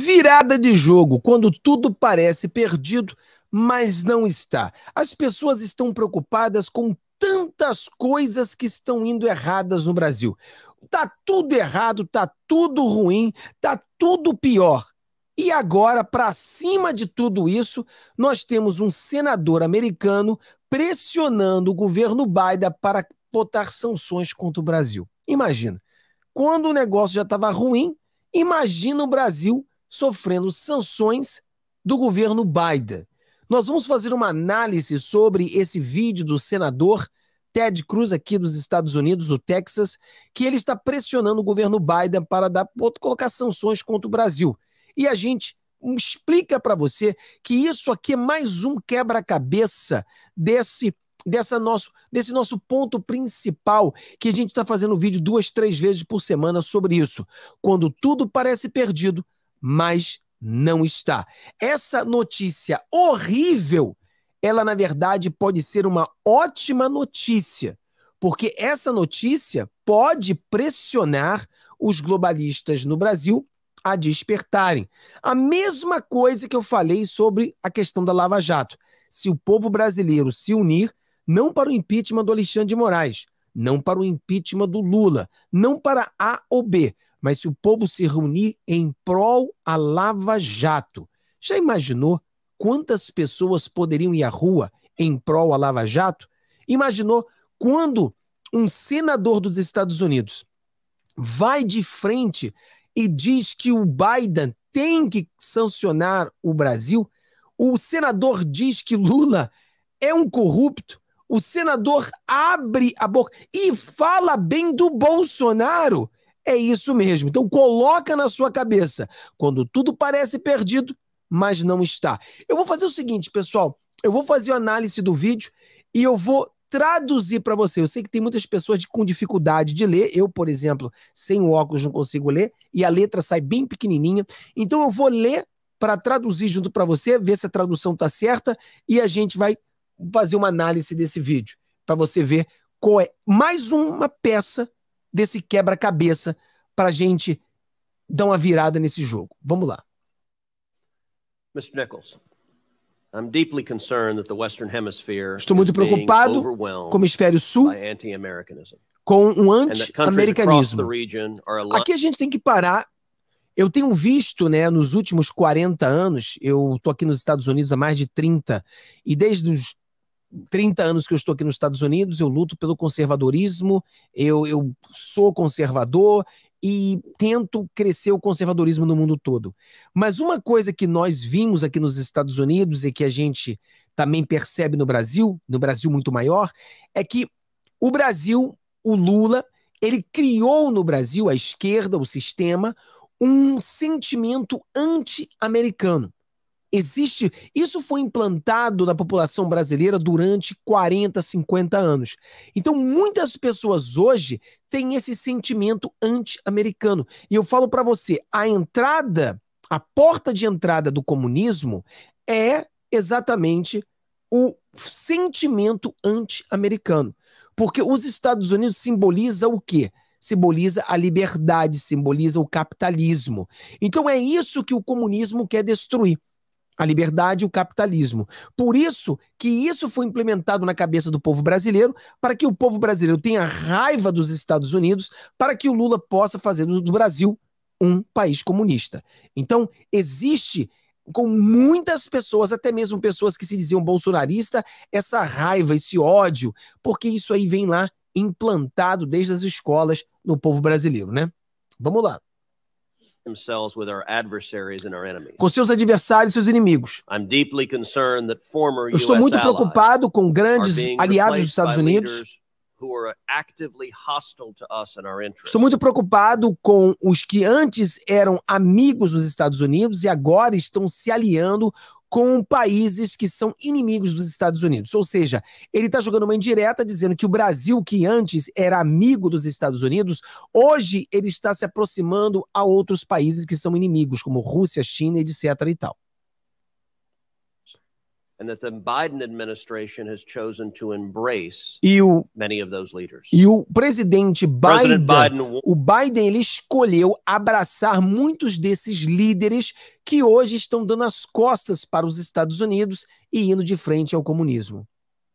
Virada de jogo, quando tudo parece perdido, mas não está. As pessoas estão preocupadas com tantas coisas que estão indo erradas no Brasil. Tá tudo errado, tá tudo ruim, tá tudo pior. E agora, para cima de tudo isso, nós temos um senador americano pressionando o governo Biden para botar sanções contra o Brasil. Imagina, quando o negócio já estava ruim, imagina o Brasil sofrendo sanções do governo Biden. Nós vamos fazer uma análise sobre esse vídeo do senador Ted Cruz, aqui dos Estados Unidos, do Texas, que ele está pressionando o governo Biden para dar, colocar sanções contra o Brasil. E a gente explica para você que isso aqui é mais um quebra-cabeça desse dessa nosso, desse nosso ponto principal, que a gente está fazendo vídeo duas, três vezes por semana sobre isso. Quando tudo parece perdido, mas não está. Essa notícia horrível, ela na verdade pode ser uma ótima notícia, porque essa notícia pode pressionar os globalistas no Brasil a despertarem. A mesma coisa que eu falei sobre a questão da Lava Jato. Se o povo brasileiro se unir, não para o impeachment do Alexandre de Moraes, não para o impeachment do Lula, não para A ou B, mas se o povo se reunir em prol a Lava Jato. Já imaginou quantas pessoas poderiam ir à rua em prol a Lava Jato? Imaginou quando um senador dos Estados Unidos vai de frente e diz que o Biden tem que sancionar o Brasil? O senador diz que Lula é um corrupto? O senador abre a boca e fala bem do Bolsonaro? É isso mesmo. Então coloca na sua cabeça, quando tudo parece perdido, mas não está. Eu vou fazer o seguinte, pessoal, eu vou fazer a análise do vídeo e eu vou traduzir para você. Eu sei que tem muitas pessoas com dificuldade de ler. Eu, por exemplo, sem o óculos não consigo ler e a letra sai bem pequenininha. Então eu vou ler para traduzir junto para você, ver se a tradução está certa e a gente vai fazer uma análise desse vídeo para você ver qual é mais uma peça desse quebra-cabeça para a gente dar uma virada nesse jogo. Vamos lá. Mr. Nichols. Estou muito preocupado com o hemisfério sul com um anti-americanismo. Aqui a gente tem que parar. Eu tenho visto, né, nos últimos 40 anos, eu estou aqui nos Estados Unidos há mais de 30, e desde os 30 anos que eu estou aqui nos Estados Unidos, eu luto pelo conservadorismo, eu, eu sou conservador e tento crescer o conservadorismo no mundo todo. Mas uma coisa que nós vimos aqui nos Estados Unidos e que a gente também percebe no Brasil, no Brasil muito maior, é que o Brasil, o Lula, ele criou no Brasil, a esquerda, o sistema, um sentimento anti-americano. Existe. Isso foi implantado na população brasileira durante 40, 50 anos. Então, muitas pessoas hoje têm esse sentimento anti-americano. E eu falo para você: a entrada, a porta de entrada do comunismo é exatamente o sentimento anti-americano. Porque os Estados Unidos simboliza o quê? Simboliza a liberdade, simboliza o capitalismo. Então é isso que o comunismo quer destruir a liberdade e o capitalismo. Por isso que isso foi implementado na cabeça do povo brasileiro, para que o povo brasileiro tenha raiva dos Estados Unidos, para que o Lula possa fazer do Brasil um país comunista. Então, existe com muitas pessoas, até mesmo pessoas que se diziam bolsonarista, essa raiva, esse ódio, porque isso aí vem lá implantado desde as escolas no povo brasileiro, né? Vamos lá. Com seus adversários e seus inimigos. Eu estou muito preocupado com grandes aliados dos Estados Unidos. Estou muito preocupado com os que antes eram amigos dos Estados Unidos e agora estão se aliando com países que são inimigos dos Estados Unidos. Ou seja, ele está jogando uma indireta dizendo que o Brasil, que antes era amigo dos Estados Unidos, hoje ele está se aproximando a outros países que são inimigos, como Rússia, China, etc. e tal. E o, e o presidente Biden, Biden, o Biden ele escolheu abraçar muitos desses líderes que hoje estão dando as costas para os Estados Unidos e indo de frente ao comunismo.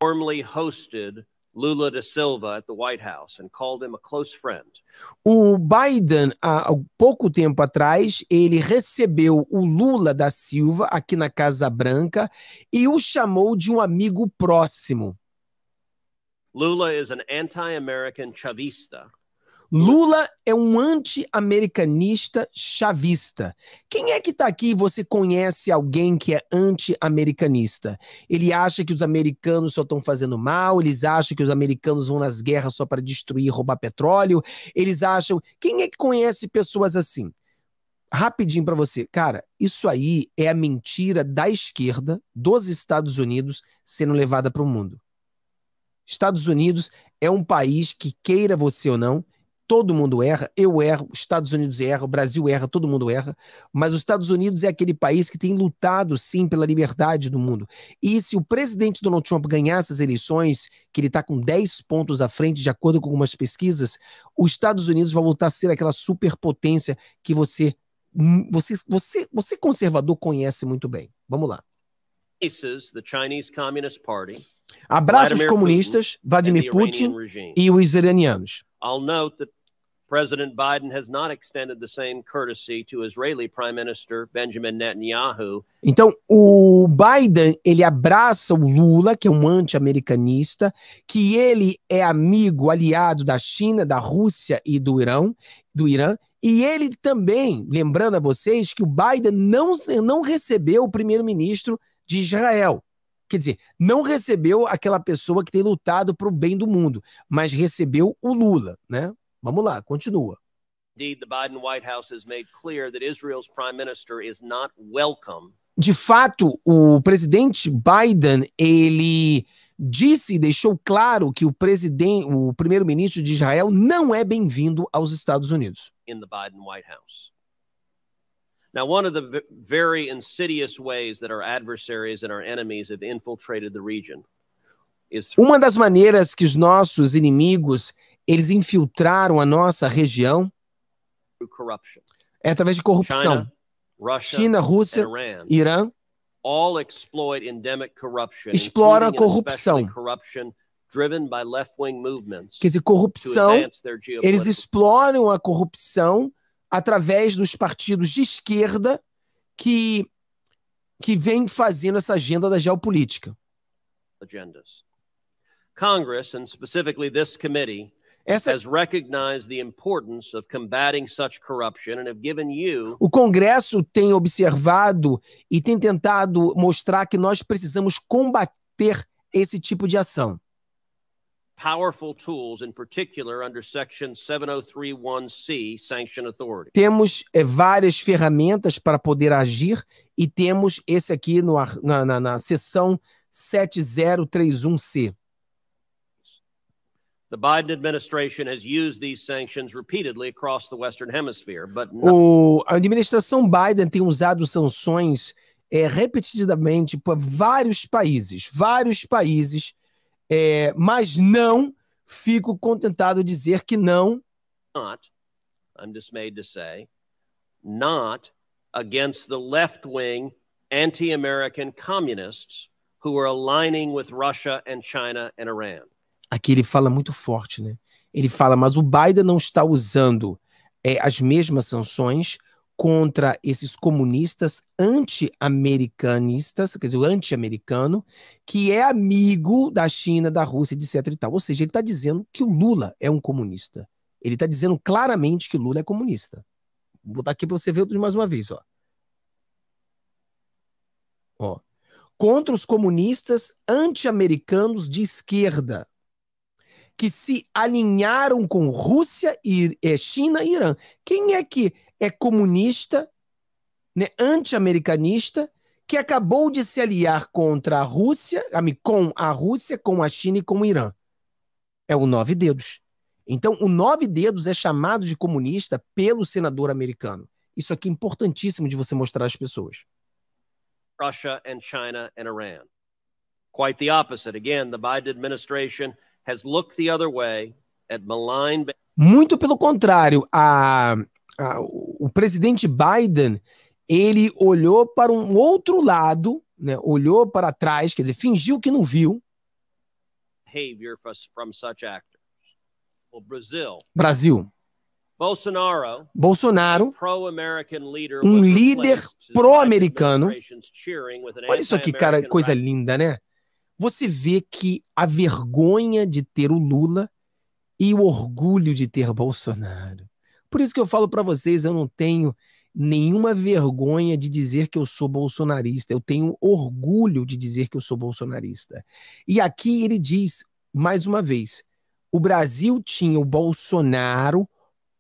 Formally hosted Lula da Silva at the White House and called him a close friend. O Biden há pouco tempo atrás, ele recebeu o Lula da Silva aqui na Casa Branca e o chamou de um amigo próximo. Lula is an anti-American chavista. Lula é um anti-americanista chavista. Quem é que está aqui e você conhece alguém que é anti-americanista? Ele acha que os americanos só estão fazendo mal, eles acham que os americanos vão nas guerras só para destruir e roubar petróleo, eles acham. Quem é que conhece pessoas assim? Rapidinho para você, cara, isso aí é a mentira da esquerda dos Estados Unidos sendo levada para o mundo. Estados Unidos é um país que, queira você ou não, todo mundo erra, eu erro, os Estados Unidos erra, o Brasil erra, todo mundo erra, mas os Estados Unidos é aquele país que tem lutado sim pela liberdade do mundo. E se o presidente Donald Trump ganhar essas eleições, que ele está com 10 pontos à frente, de acordo com algumas pesquisas, os Estados Unidos vão voltar a ser aquela superpotência que você, hum, você, você, você conservador conhece muito bem. Vamos lá. Abraços comunistas, Vladimir Putin e os iranianos. I'll note that President Biden has not extended the same courtesy to Israeli Prime Minister Benjamin Netanyahu. Então, o Biden, ele abraça o Lula, que é um anti-americanista, que ele é amigo, aliado da China, da Rússia e do Irã, do Irã, e ele também, lembrando a vocês que o Biden não, não recebeu o primeiro-ministro de Israel, quer dizer, não recebeu aquela pessoa que tem lutado para o bem do mundo, mas recebeu o Lula, né? Vamos lá, continua. De fato, o presidente Biden, ele disse e deixou claro que o presidente, o primeiro-ministro de Israel não é bem-vindo aos Estados Unidos. In the Biden White House. Now, one of the very insidious ways that our adversaries and our enemies have infiltrated the region is Uma das maneiras que os nossos inimigos eles infiltraram a nossa região é através de corrupção. China, China Rússia, Irã all exploit endemic corruption, exploram a corrupção. Quer dizer, corrupção, eles exploram a corrupção através dos partidos de esquerda que, que vem fazendo essa agenda da geopolítica. Agendas. Congress, and specifically this committee, essa... O Congresso tem observado e tem tentado mostrar que nós precisamos combater esse tipo de ação powerful tools, in particular under section 7031C, sanction authority. Temos eh, várias ferramentas para poder agir e temos esse aqui no, na, na, na seção 7031C. The Biden administration has used these sanctions repeatedly across the Western Hemisphere, but o, a administração Biden tem usado sanções é, repetidamente para vários países, vários países é, mas não fico contentado de dizer que não. Not, I'm dismayed to say, not against the left-wing anti-American communists who are aligning with Russia and China and Iran. Aqui ele fala muito forte, né? Ele fala, mas o Biden não está usando é, as mesmas sanções contra esses comunistas anti-americanistas, quer dizer, o anti-americano, que é amigo da China, da Rússia, etc. E tal. Ou seja, ele está dizendo que o Lula é um comunista. Ele está dizendo claramente que Lula é comunista. Vou botar aqui para você ver mais uma vez, ó. Ó. Contra os comunistas anti-americanos de esquerda, que se alinharam com Rússia, e, eh, China e Irã. Quem é que é comunista, né, anti-americanista, que acabou de se aliar contra a Rússia, com a Rússia, com a China e com o Irã. É o Nove Dedos. Então, o Nove Dedos é chamado de comunista pelo senador americano. Isso aqui é importantíssimo de você mostrar às pessoas. Russia and China and Iran. Quite the opposite. Again, the Biden administration has looked the other way at malign. Muito pelo contrário, a, a, o presidente Biden ele olhou para um outro lado, né? olhou para trás, quer dizer, fingiu que não viu. Brasil. Bolsonaro, Bolsonaro um líder pró-americano. Olha isso aqui, cara, coisa linda, né? Você vê que a vergonha de ter o Lula e o orgulho de ter Bolsonaro. Por isso que eu falo para vocês, eu não tenho nenhuma vergonha de dizer que eu sou bolsonarista. Eu tenho orgulho de dizer que eu sou bolsonarista. E aqui ele diz, mais uma vez, o Brasil tinha o Bolsonaro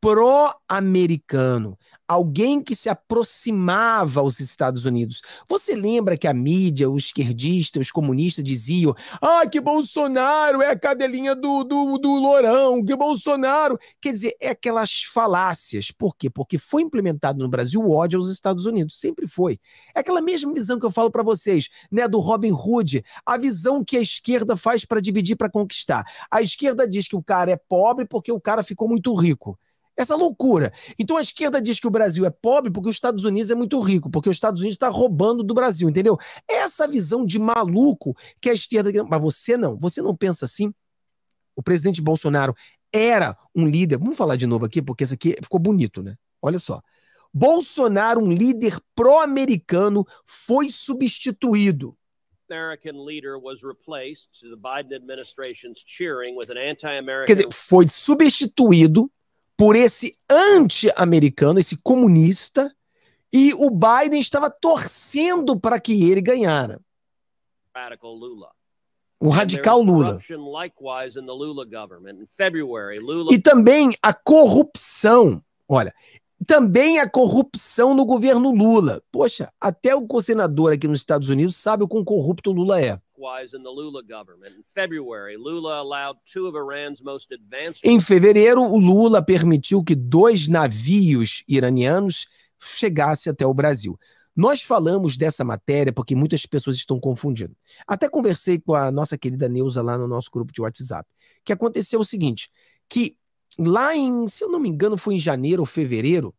pró-americano alguém que se aproximava aos Estados Unidos. Você lembra que a mídia, os esquerdistas, os comunistas diziam: ah, que Bolsonaro é a cadelinha do, do, do Lourão, que Bolsonaro. Quer dizer, é aquelas falácias. Por quê? Porque foi implementado no Brasil o ódio aos Estados Unidos, sempre foi. É aquela mesma visão que eu falo para vocês, né, do Robin Hood, a visão que a esquerda faz para dividir, para conquistar. A esquerda diz que o cara é pobre porque o cara ficou muito rico. Essa loucura. Então a esquerda diz que o Brasil é pobre porque os Estados Unidos é muito rico, porque os Estados Unidos está roubando do Brasil, entendeu? Essa visão de maluco que a esquerda. Mas você não, você não pensa assim. O presidente Bolsonaro era um líder. Vamos falar de novo aqui, porque isso aqui ficou bonito, né? Olha só. Bolsonaro, um líder pró-americano, foi substituído. Quer dizer, foi substituído por esse anti-americano, esse comunista, e o Biden estava torcendo para que ele ganhara. Radical Lula. O radical Lula. E também a corrupção. Olha, também a corrupção no governo Lula. Poxa, até o senador aqui nos Estados Unidos sabe o quão corrupto Lula é. Em fevereiro, o Lula permitiu que dois navios iranianos chegassem até o Brasil. Nós falamos dessa matéria porque muitas pessoas estão confundindo. Até conversei com a nossa querida Neuza lá no nosso grupo de WhatsApp, que aconteceu o seguinte, que lá em, se eu não me engano, foi em janeiro ou fevereiro,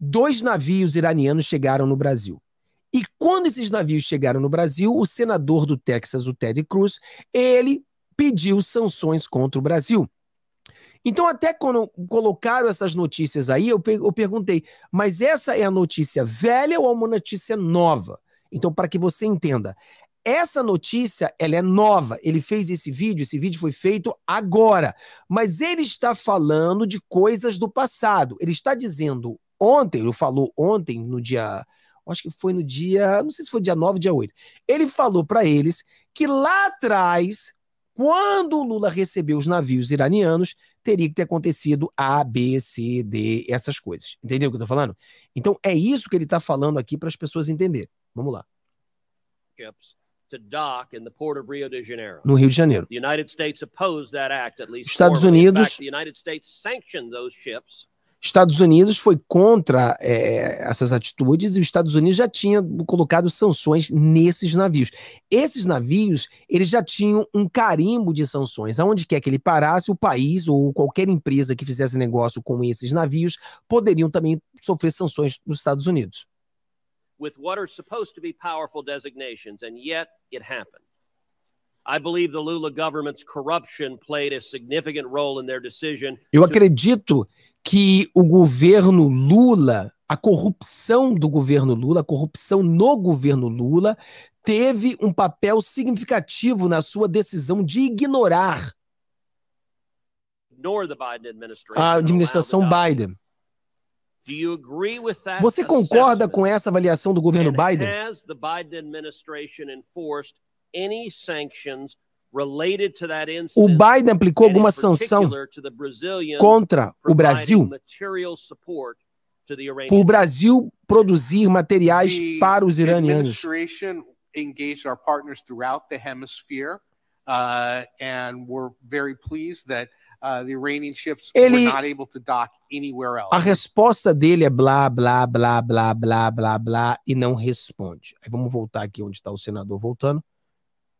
dois navios iranianos chegaram no Brasil. Quando esses navios chegaram no Brasil, o senador do Texas, o Ted Cruz, ele pediu sanções contra o Brasil. Então, até quando colocaram essas notícias aí, eu, per eu perguntei, mas essa é a notícia velha ou uma notícia nova? Então, para que você entenda, essa notícia, ela é nova. Ele fez esse vídeo, esse vídeo foi feito agora, mas ele está falando de coisas do passado. Ele está dizendo ontem, ele falou ontem no dia acho que foi no dia, não sei se foi dia 9, dia 8. Ele falou para eles que lá atrás, quando o Lula recebeu os navios iranianos, teria que ter acontecido A, B, C, D, essas coisas. Entendeu o que eu tô falando? Então é isso que ele tá falando aqui para as pessoas entenderem. Vamos lá. No Rio de Janeiro. Estados Unidos Estados Unidos foi contra é, essas atitudes e os Estados Unidos já tinha colocado sanções nesses navios. Esses navios, eles já tinham um carimbo de sanções. Aonde quer que ele parasse, o país ou qualquer empresa que fizesse negócio com esses navios poderiam também sofrer sanções nos Estados Unidos. With what are supposed to be powerful designations, and yet it happened. Eu acredito que o governo Lula, a corrupção do governo Lula, a corrupção no governo Lula, teve um papel significativo na sua decisão de ignorar a administração Biden. Você concorda com essa avaliação do governo Biden? O Biden aplicou alguma sanção contra o Brasil por o Brasil produzir materiais para os iranianos. Uh, uh, Ele, A resposta dele é blá, blá, blá, blá, blá, blá, blá, e não responde. Aí vamos voltar aqui onde está o senador voltando.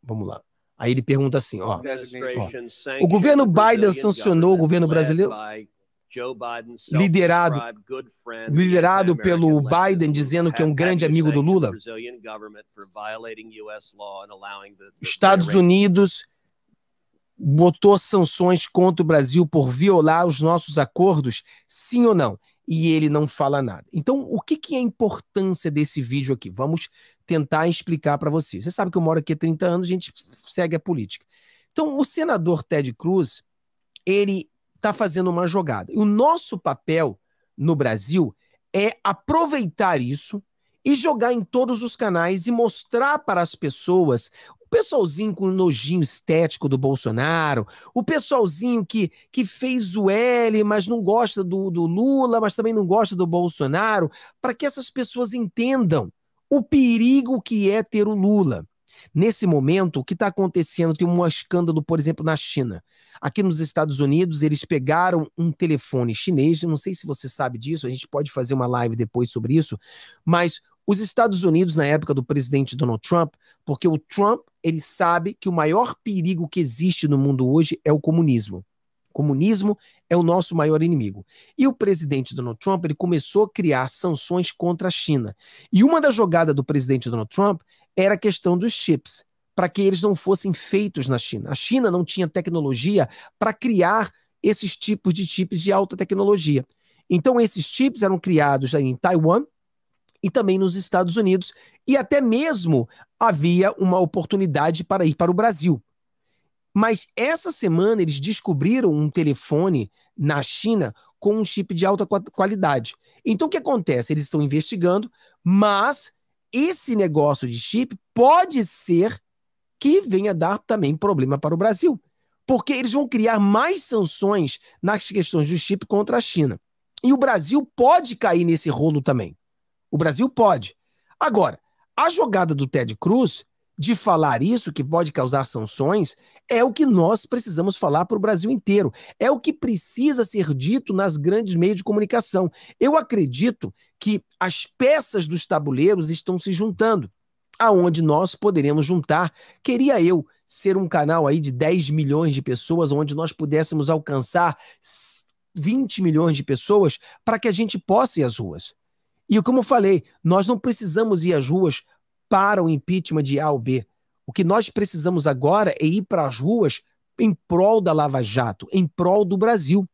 Vamos lá. Aí ele pergunta assim, ó, ó o governo Biden sancionou o governo brasileiro liderado liderado pelo Biden dizendo que é um grande amigo do Lula. Estados Unidos botou sanções contra o Brasil por violar os nossos acordos, sim ou não? e ele não fala nada. Então, o que, que é a importância desse vídeo aqui? Vamos tentar explicar para você. Você sabe que eu moro aqui há 30 anos, a gente segue a política. Então, o senador Ted Cruz, ele está fazendo uma jogada. O nosso papel no Brasil é aproveitar isso e jogar em todos os canais e mostrar para as pessoas pessoalzinho com nojinho estético do Bolsonaro, o pessoalzinho que, que fez o L, mas não gosta do, do Lula, mas também não gosta do Bolsonaro, para que essas pessoas entendam o perigo que é ter o Lula. Nesse momento, o que está acontecendo? Tem um escândalo, por exemplo, na China. Aqui nos Estados Unidos, eles pegaram um telefone chinês, não sei se você sabe disso, a gente pode fazer uma live depois sobre isso, mas os Estados Unidos na época do presidente Donald Trump, porque o Trump ele sabe que o maior perigo que existe no mundo hoje é o comunismo. O comunismo é o nosso maior inimigo. E o presidente Donald Trump ele começou a criar sanções contra a China. E uma das jogadas do presidente Donald Trump era a questão dos chips, para que eles não fossem feitos na China. A China não tinha tecnologia para criar esses tipos de chips de alta tecnologia. Então esses chips eram criados em Taiwan e também nos Estados Unidos, e até mesmo havia uma oportunidade para ir para o Brasil. Mas essa semana eles descobriram um telefone na China com um chip de alta qualidade. Então o que acontece? Eles estão investigando, mas esse negócio de chip pode ser que venha dar também problema para o Brasil, porque eles vão criar mais sanções nas questões do chip contra a China. E o Brasil pode cair nesse rolo também. O Brasil pode. Agora, a jogada do Ted Cruz de falar isso, que pode causar sanções, é o que nós precisamos falar para o Brasil inteiro. É o que precisa ser dito nas grandes meios de comunicação. Eu acredito que as peças dos tabuleiros estão se juntando, aonde nós poderemos juntar. Queria eu ser um canal aí de 10 milhões de pessoas, onde nós pudéssemos alcançar 20 milhões de pessoas para que a gente possa ir às ruas. E como eu falei, nós não precisamos ir às ruas para o impeachment de A ou B. O que nós precisamos agora é ir para as ruas em prol da Lava Jato, em prol do Brasil.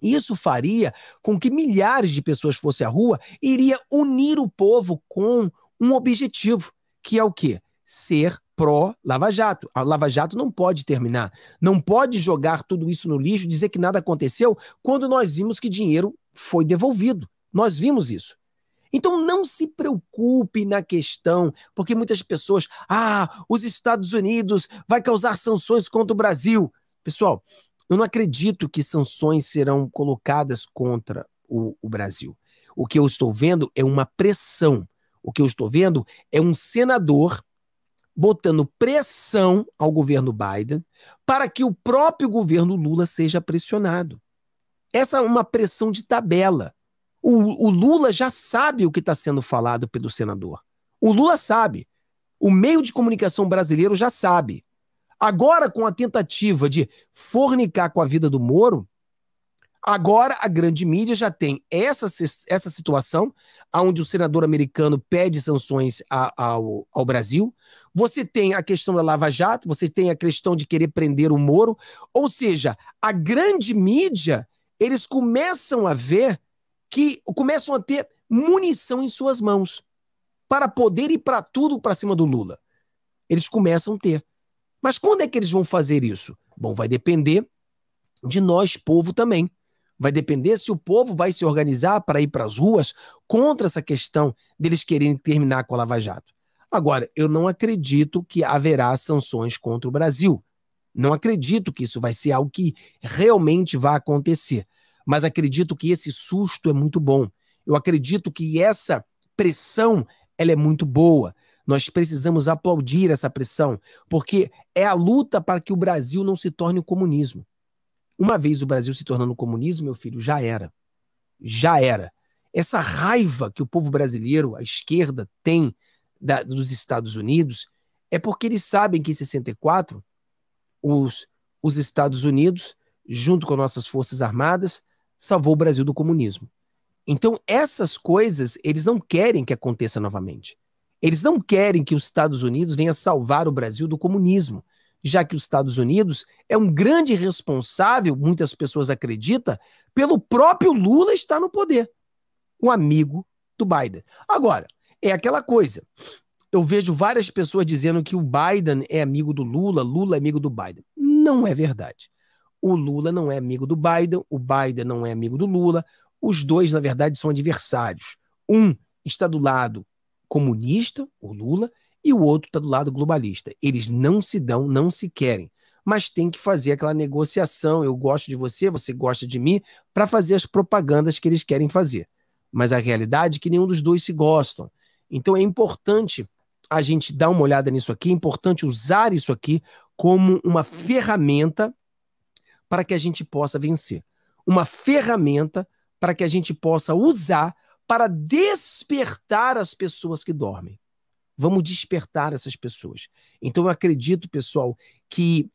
Isso faria com que milhares de pessoas fossem à rua e iria unir o povo com um objetivo, que é o quê? Ser pró-Lava Jato. A Lava Jato não pode terminar. Não pode jogar tudo isso no lixo, dizer que nada aconteceu, quando nós vimos que dinheiro foi devolvido. Nós vimos isso. Então não se preocupe na questão, porque muitas pessoas, ah, os Estados Unidos vai causar sanções contra o Brasil. Pessoal, eu não acredito que sanções serão colocadas contra o, o Brasil. O que eu estou vendo é uma pressão. O que eu estou vendo é um senador botando pressão ao governo Biden para que o próprio governo Lula seja pressionado. Essa é uma pressão de tabela. O, o Lula já sabe o que está sendo falado pelo senador. O Lula sabe. O meio de comunicação brasileiro já sabe. Agora, com a tentativa de fornicar com a vida do Moro, agora a grande mídia já tem essa, essa situação, onde o senador americano pede sanções a, ao, ao Brasil. Você tem a questão da Lava Jato, você tem a questão de querer prender o Moro. Ou seja, a grande mídia, eles começam a ver que começam a ter munição em suas mãos para poder ir para tudo para cima do Lula. Eles começam a ter. Mas quando é que eles vão fazer isso? Bom, vai depender de nós, povo, também. Vai depender se o povo vai se organizar para ir para as ruas contra essa questão deles quererem terminar com a Lava Jato. Agora, eu não acredito que haverá sanções contra o Brasil. Não acredito que isso vai ser algo que realmente vá acontecer mas acredito que esse susto é muito bom. Eu acredito que essa pressão ela é muito boa. Nós precisamos aplaudir essa pressão, porque é a luta para que o Brasil não se torne o comunismo. Uma vez o Brasil se tornando comunismo, meu filho, já era. Já era. Essa raiva que o povo brasileiro, a esquerda, tem da, dos Estados Unidos é porque eles sabem que em 64 os, os Estados Unidos, junto com nossas Forças Armadas, salvou o Brasil do comunismo. Então, essas coisas eles não querem que aconteça novamente. Eles não querem que os Estados Unidos venha salvar o Brasil do comunismo, já que os Estados Unidos é um grande responsável, muitas pessoas acreditam, pelo próprio Lula estar no poder, o amigo do Biden. Agora, é aquela coisa. Eu vejo várias pessoas dizendo que o Biden é amigo do Lula, Lula é amigo do Biden. Não é verdade. O Lula não é amigo do Biden, o Biden não é amigo do Lula. Os dois, na verdade, são adversários. Um está do lado comunista, o Lula, e o outro está do lado globalista. Eles não se dão, não se querem, mas tem que fazer aquela negociação. Eu gosto de você, você gosta de mim, para fazer as propagandas que eles querem fazer. Mas a realidade é que nenhum dos dois se gostam. Então é importante a gente dar uma olhada nisso aqui, é importante usar isso aqui como uma ferramenta para que a gente possa vencer. Uma ferramenta para que a gente possa usar para despertar as pessoas que dormem. Vamos despertar essas pessoas. Então eu acredito, pessoal, que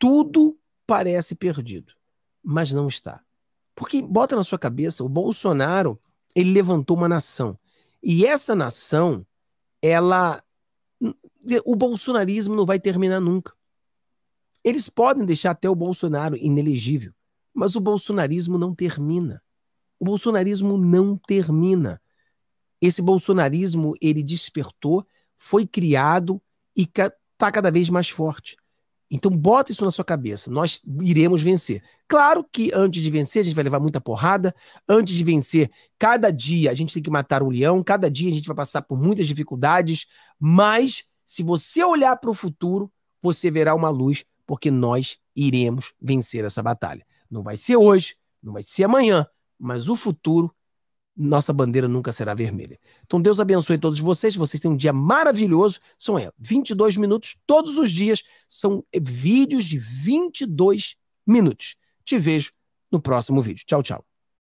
tudo parece perdido, mas não está. Porque bota na sua cabeça, o Bolsonaro, ele levantou uma nação. E essa nação, ela o bolsonarismo não vai terminar nunca. Eles podem deixar até o Bolsonaro inelegível, mas o bolsonarismo não termina. O bolsonarismo não termina. Esse bolsonarismo, ele despertou, foi criado e está cada vez mais forte. Então bota isso na sua cabeça, nós iremos vencer. Claro que antes de vencer a gente vai levar muita porrada, antes de vencer, cada dia a gente tem que matar o leão, cada dia a gente vai passar por muitas dificuldades, mas se você olhar para o futuro, você verá uma luz porque nós iremos vencer essa batalha. Não vai ser hoje, não vai ser amanhã, mas o futuro, nossa bandeira nunca será vermelha. Então Deus abençoe todos vocês, vocês têm um dia maravilhoso. São é, 22 minutos todos os dias, são é, vídeos de 22 minutos. Te vejo no próximo vídeo. Tchau, tchau.